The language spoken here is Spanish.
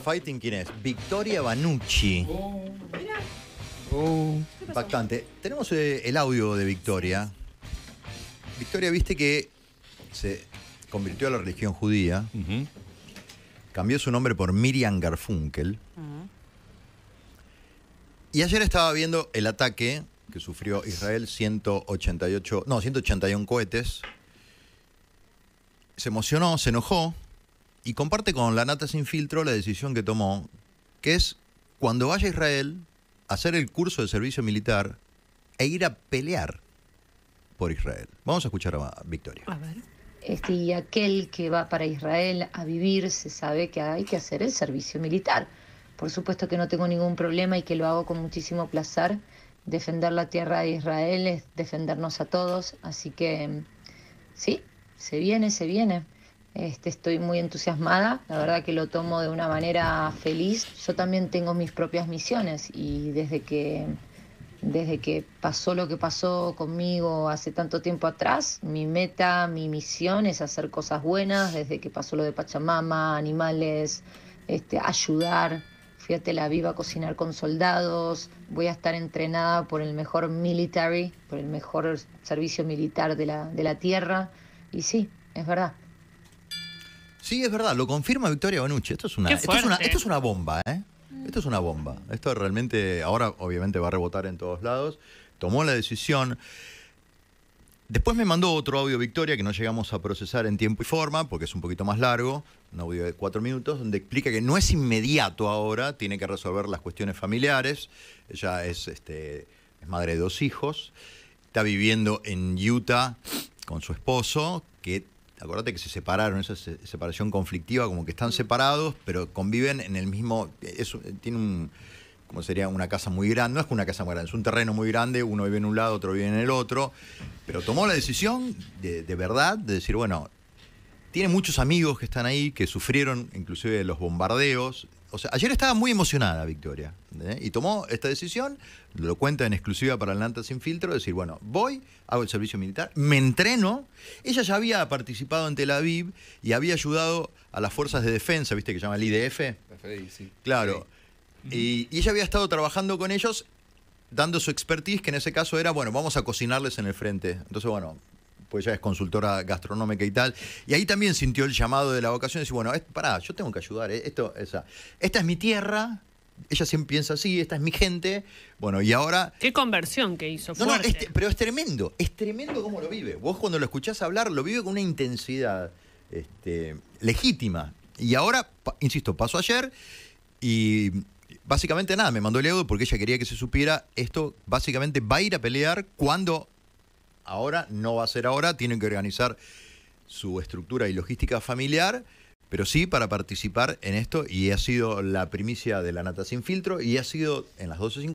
Fighting, ¿quién es? Victoria Banucci. Oh, impactante. Tenemos eh, el audio de Victoria. Victoria, viste que se convirtió a la religión judía. Cambió su nombre por Miriam Garfunkel. Y ayer estaba viendo el ataque que sufrió Israel, 188, no, 181 cohetes. Se emocionó, se enojó, y comparte con La Nata Sin Filtro la decisión que tomó, que es cuando vaya a Israel, hacer el curso de servicio militar e ir a pelear por Israel. Vamos a escuchar a Victoria. Este, y aquel que va para Israel a vivir se sabe que hay que hacer el servicio militar. Por supuesto que no tengo ningún problema y que lo hago con muchísimo placer. Defender la tierra de Israel es defendernos a todos, así que mm, sí, se viene, se viene. Este, estoy muy entusiasmada, la verdad que lo tomo de una manera feliz. Yo también tengo mis propias misiones y desde que, desde que pasó lo que pasó conmigo hace tanto tiempo atrás, mi meta, mi misión es hacer cosas buenas, desde que pasó lo de Pachamama, animales, este, ayudar. Fíjate, la viva a cocinar con soldados, voy a estar entrenada por el mejor military, por el mejor servicio militar de la, de la tierra. Y sí, es verdad, Sí, es verdad, lo confirma Victoria Bonucci. Esto es una, esto es bomba, ¿eh? Mm. Esto es una bomba. Esto realmente, ahora obviamente va a rebotar en todos lados. Tomó la decisión. Después me mandó otro audio Victoria que no llegamos a procesar en tiempo y forma, porque es un poquito más largo, un audio de cuatro minutos, donde explica que no es inmediato ahora, tiene que resolver las cuestiones familiares. Ella es, este, es madre de dos hijos, está viviendo en Utah con su esposo, que Acuérdate que se separaron, esa separación conflictiva, como que están mm. separados, pero conviven en el mismo. eso tiene un. Como sería una casa muy grande, no es una casa muy grande, es un terreno muy grande, uno vive en un lado, otro vive en el otro, pero tomó la decisión de, de verdad de decir, bueno, tiene muchos amigos que están ahí, que sufrieron inclusive los bombardeos, o sea, ayer estaba muy emocionada Victoria ¿eh? y tomó esta decisión, lo cuenta en exclusiva para el Sin Filtro, decir, bueno, voy, hago el servicio militar, me entreno. Ella ya había participado en Tel Aviv y había ayudado a las fuerzas de defensa, ¿viste que se llama el IDF? Claro. y ella había estado trabajando con ellos dando su expertise, que en ese caso era, bueno, vamos a cocinarles en el frente. Entonces, bueno, ella pues es consultora gastronómica y tal. Y ahí también sintió el llamado de la vocación y dice, bueno, es, pará, yo tengo que ayudar. Eh, esto, esa, esta es mi tierra, ella siempre piensa así, esta es mi gente. Bueno, y ahora. Qué conversión que hizo. no, pero es tremendo, es tremendo cómo lo vive. Vos cuando lo escuchás hablar, lo vive con una intensidad este, legítima. Y ahora, insisto, pasó ayer y básicamente nada, me mandó el audio porque ella quería que se supiera esto. Básicamente va a ir a pelear cuando ahora, no va a ser ahora, tienen que organizar su estructura y logística familiar, pero sí para participar en esto y ha sido la primicia de la nata sin filtro y ha sido en las 12.50.